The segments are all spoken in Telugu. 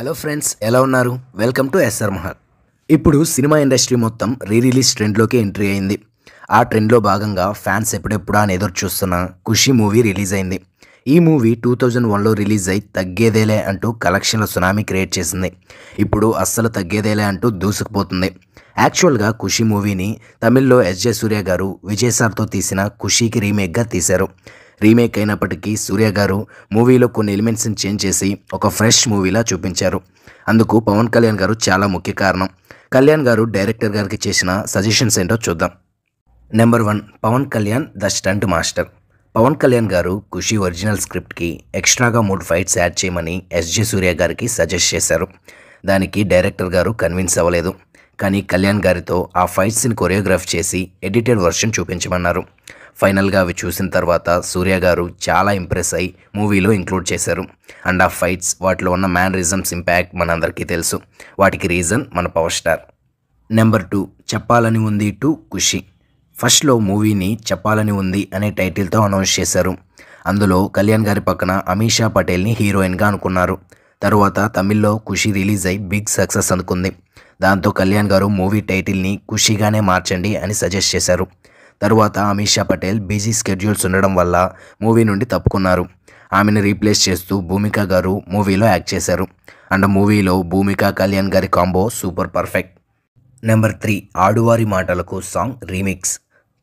హలో ఫ్రెండ్స్ ఎలా ఉన్నారు వెల్కమ్ టు ఎస్ఆర్ మహల్ ఇప్పుడు సినిమా ఇండస్ట్రీ మొత్తం రీ రిలీజ్ ట్రెండ్లోకి ఎంట్రీ అయింది ఆ ట్రెండ్లో భాగంగా ఫ్యాన్స్ ఎప్పుడెప్పుడా అని ఎదురు చూస్తున్న ఖుషి మూవీ రిలీజ్ అయింది ఈ మూవీ టూ థౌజండ్ వన్లో రిలీజ్ అయి తగ్గేదేలే అంటూ కలెక్షన్ల సునామీ క్రియేట్ చేసింది ఇప్పుడు అస్సలు తగ్గేదేలే అంటూ దూసుకుపోతుంది యాక్చువల్గా ఖుషి మూవీని తమిళ్లో ఎస్జే సూర్య గారు విజయ్ సార్తో తీసిన ఖుషీకి రీమేక్గా తీశారు రీమేక్ అయినప్పటికీ సూర్య గారు మూవీలో కొన్ని ఎలిమెంట్స్ని చేంజ్ చేసి ఒక ఫ్రెష్ మూవీలా చూపించారు అందుకు పవన్ కళ్యాణ్ గారు చాలా ముఖ్య కారణం కళ్యాణ్ గారు డైరెక్టర్ గారికి చేసిన సజెషన్స్ ఏంటో చూద్దాం number one Pawan Kalyan the stunt master Pawan Kalyan garu Kushi original స్క్రిప్ట్కి ఎక్స్ట్రాగా మూడు ఫైట్స్ యాడ్ చేయమని ఎస్జే సూర్య గారికి సజెస్ట్ చేశారు దానికి డైరెక్టర్ గారు కన్విన్స్ అవ్వలేదు కానీ కళ్యాణ్ గారితో ఆ ఫైట్ సీన్ కొరియోగ్రాఫ్ చేసి ఎడిటెడ్ వర్షన్ చూపించమన్నారు ఫైనల్గా అవి చూసిన తర్వాత సూర్య గారు చాలా ఇంప్రెస్ అయి మూవీలో ఇంక్లూడ్ చేశారు అండ్ ఆ ఫైట్స్ వాటిలో ఉన్న మ్యాన్ రిజమ్స్ ఇంపాక్ట్ మనందరికీ తెలుసు వాటికి రీజన్ మన పవర్ స్టార్ నెంబర్ టూ చెప్పాలని ఉంది టూ ఖుషి ఫస్ట్లో మూవీని చెప్పాలని ఉంది అనే టైటిల్తో అనౌన్స్ చేశారు అందులో కళ్యాణ్ గారి పక్కన అమీషా పటేల్ని హీరోయిన్గా అనుకున్నారు తరువాత తమిళ్లో ఖుషి రిలీజ్ అయి బిగ్ సక్సెస్ అందుకుంది దాంతో కళ్యాణ్ గారు మూవీ టైటిల్ని ఖుషీగానే మార్చండి అని సజెస్ట్ చేశారు తరువాత అమిషా పటేల్ బిజీ స్కెడ్యూల్స్ ఉండడం వల్ల మూవీ నుండి తప్పుకున్నారు ఆమెను రీప్లేస్ చేస్తూ భూమిక గారు మూవీలో యాక్ట్ చేశారు అండ్ మూవీలో Bhumika Kalyan garu combo super perfect number three Aaduvari Matalaku song remix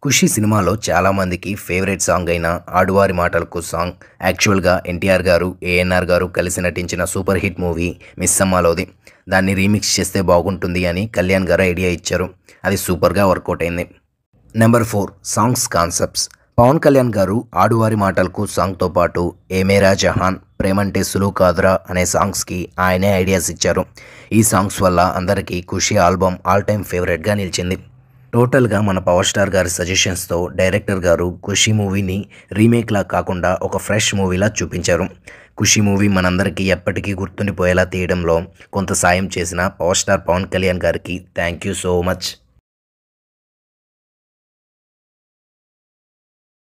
ఖుషి సినిమాలో చాలామందికి ఫేవరెట్ సాంగ్ అయిన ఆడువారి మాటలకు సాంగ్ యాక్చువల్గా ఎన్టీఆర్ గారు ఏఎన్ఆర్ గారు కలిసి నటించిన సూపర్ హిట్ మూవీ మిస్ అమ్మాలోది దాన్ని రీమిక్స్ చేస్తే బాగుంటుంది అని కళ్యాణ్ గారు ఐడియా ఇచ్చారు అది సూపర్గా వర్కౌట్ అయింది number four songs concepts Pawan Kalyan garu Aaduvari మాటలకు సాంగ్తో పాటు ఏమేరా జహాన్ ప్రేమంటే సులువు కాదురా అనే సాంగ్స్కి ఆయనే ఐడియాస్ ఇచ్చారు ఈ సాంగ్స్ వల్ల అందరికీ ఖుషి ఆల్బమ్ ఆల్ టైమ్ ఫేవరెట్గా నిలిచింది టోటల్గా మన పవర్ స్టార్ గారి సజెషన్స్తో డైరెక్టర్ గారు ఖుషి మూవీని రీమేక్లా కాకుండా ఒక ఫ్రెష్ మూవీలా చూపించారు ఖుషి మూవీ మనందరికీ ఎప్పటికీ గుర్తుండిపోయేలా తీయడంలో కొంత సాయం చేసిన పవర్ స్టార్ పవన్ కళ్యాణ్ గారికి థ్యాంక్ యూ సో మచ్